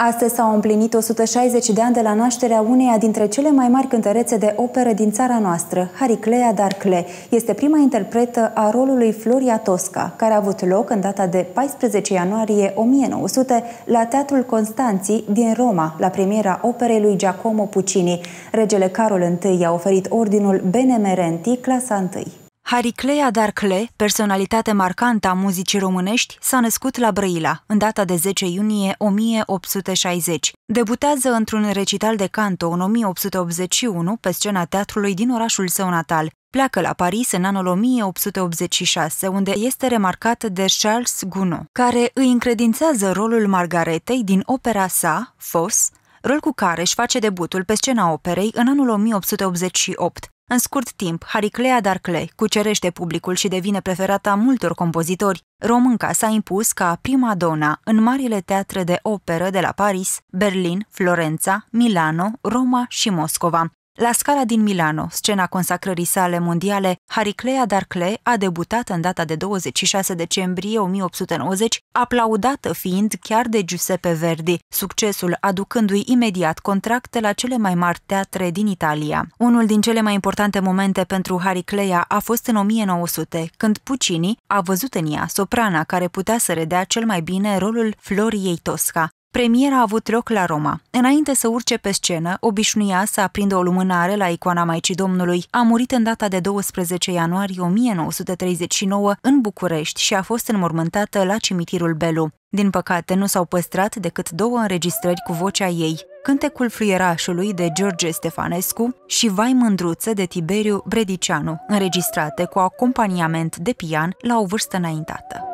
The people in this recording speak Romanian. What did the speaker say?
Astăzi s-au împlinit 160 de ani de la nașterea uneia dintre cele mai mari cântărețe de operă din țara noastră, Hariclea Darcle. Este prima interpretă a rolului Floria Tosca, care a avut loc în data de 14 ianuarie 1900 la Teatrul Constanții din Roma, la premiera operei lui Giacomo Puccini. Regele Carol I a oferit ordinul Benemerenti, clasa 1. Hariclea Darcle, personalitate marcantă a muzicii românești, s-a născut la Brăila, în data de 10 iunie 1860. Debutează într-un recital de canto în 1881 pe scena teatrului din orașul său natal. Pleacă la Paris în anul 1886, unde este remarcat de Charles Gounod, care îi încredințează rolul Margaretei din opera sa, Fos, rol cu care își face debutul pe scena operei în anul 1888. În scurt timp, Hariclea Darclay cucerește publicul și devine preferata multor compozitori. Românca s-a impus ca prima donna în marile teatre de operă de la Paris, Berlin, Florența, Milano, Roma și Moscova. La scala din Milano, scena consacrării sale mondiale, Hariclea Darclé a debutat în data de 26 decembrie 1890, aplaudată fiind chiar de Giuseppe Verdi, succesul aducându-i imediat contracte la cele mai mari teatre din Italia. Unul din cele mai importante momente pentru Hariclea a fost în 1900, când Puccini a văzut în ea soprana care putea să redea cel mai bine rolul Floriei Tosca, Premiera a avut loc la Roma. Înainte să urce pe scenă, obișnuia să aprindă o lumânare la icoana Maicii Domnului. A murit în data de 12 ianuarie 1939 în București și a fost înmormântată la cimitirul Belu. Din păcate, nu s-au păstrat decât două înregistrări cu vocea ei, Cântecul fluierașului de George Stefanescu și Vai mândruță de Tiberiu Bredicianu, înregistrate cu acompaniament de pian la o vârstă înaintată.